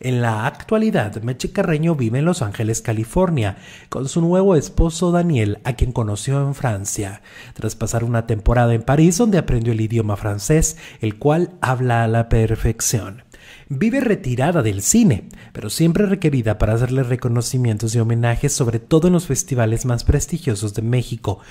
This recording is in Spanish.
En la actualidad, Meche Carreño vive en Los Ángeles, California, con su nuevo esposo Daniel, a quien conoció en Francia, tras pasar una temporada en París donde aprendió el idioma francés, el cual habla a la perfección. Vive retirada del cine, pero siempre requerida para hacerle reconocimientos y homenajes, sobre todo en los festivales más prestigiosos de México,